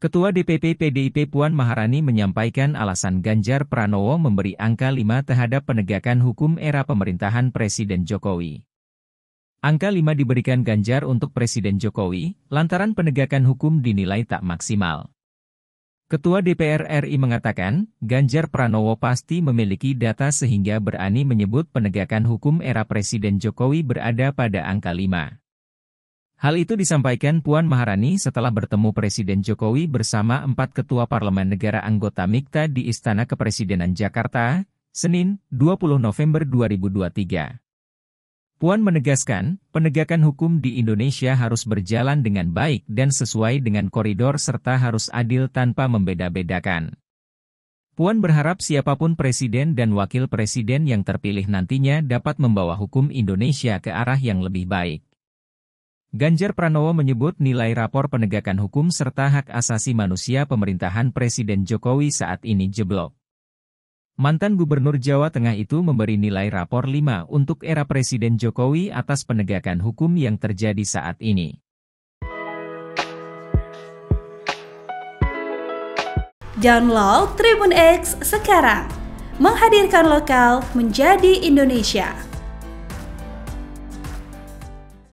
Ketua DPP PDIP Puan Maharani menyampaikan alasan Ganjar Pranowo memberi angka 5 terhadap penegakan hukum era pemerintahan Presiden Jokowi. Angka 5 diberikan Ganjar untuk Presiden Jokowi, lantaran penegakan hukum dinilai tak maksimal. Ketua DPR RI mengatakan, Ganjar Pranowo pasti memiliki data sehingga berani menyebut penegakan hukum era Presiden Jokowi berada pada angka 5. Hal itu disampaikan Puan Maharani setelah bertemu Presiden Jokowi bersama empat ketua parlemen negara anggota MIKTA di Istana Kepresidenan Jakarta, Senin, 20 November 2023. Puan menegaskan, penegakan hukum di Indonesia harus berjalan dengan baik dan sesuai dengan koridor serta harus adil tanpa membeda-bedakan. Puan berharap siapapun presiden dan wakil presiden yang terpilih nantinya dapat membawa hukum Indonesia ke arah yang lebih baik. Ganjar Pranowo menyebut nilai rapor penegakan hukum serta hak asasi manusia pemerintahan Presiden Jokowi saat ini jeblok. Mantan Gubernur Jawa Tengah itu memberi nilai rapor 5 untuk era Presiden Jokowi atas penegakan hukum yang terjadi saat ini. Download Tribun X sekarang, menghadirkan lokal menjadi Indonesia.